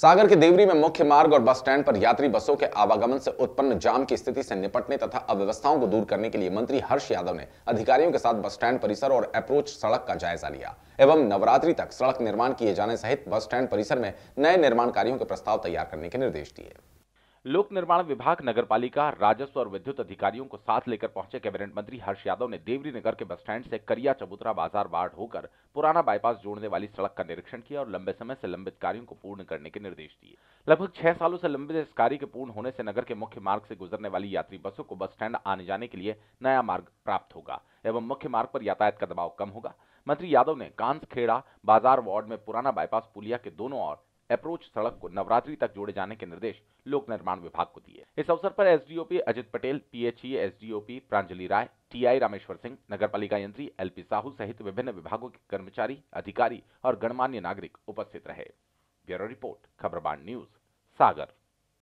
सागर के देवरी में मुख्य मार्ग और बस स्टैंड पर यात्री बसों के आवागमन से उत्पन्न जाम की स्थिति से निपटने तथा अव्यवस्थाओं को दूर करने के लिए मंत्री हर्ष यादव ने अधिकारियों के साथ बस स्टैंड परिसर और अप्रोच सड़क का जायजा लिया एवं नवरात्रि तक सड़क निर्माण किए जाने सहित बस स्टैंड परिसर में नए निर्माण कार्यो के प्रस्ताव तैयार करने के निर्देश दिए लोक निर्माण विभाग नगरपालिका राजस्व और विद्युत अधिकारियों को साथ लेकर पहुंचे कैबिनेट मंत्री हर्ष यादव ने देवरी नगर के बस स्टैंड से करिया चबूतरा बाजार वार्ड होकर पुराना बाईपास जोड़ने वाली सड़क का निरीक्षण किया और लंबे समय से लंबित कार्यों को पूर्ण करने के निर्देश दिए लगभग छह सालों से लंबित इस कार्य के पूर्ण होने से नगर के मुख्य मार्ग से गुजरने वाली यात्री बसों को बस स्टैंड आने जाने के लिए नया मार्ग प्राप्त होगा एवं मुख्य मार्ग पर यातायात का दबाव कम होगा मंत्री यादव ने कांसखेड़ा खेड़ा बाजार वार्ड में पुराना बाईपास पुलिया के दोनों और अप्रोच सड़क को नवरात्रि तक जोड़े जाने के निर्देश लोक निर्माण विभाग को दिए इस अवसर पर SDOP Ajit Patel PHE SDOP Pranjali Rai TI Rameshwar Singh नगर पालिका यंत्री पी साहू सहित विभिन्न विभागों के कर्मचारी अधिकारी और गणमान्य नागरिक उपस्थित रहे ब्यूरो रिपोर्ट खबरबान न्यूज सागर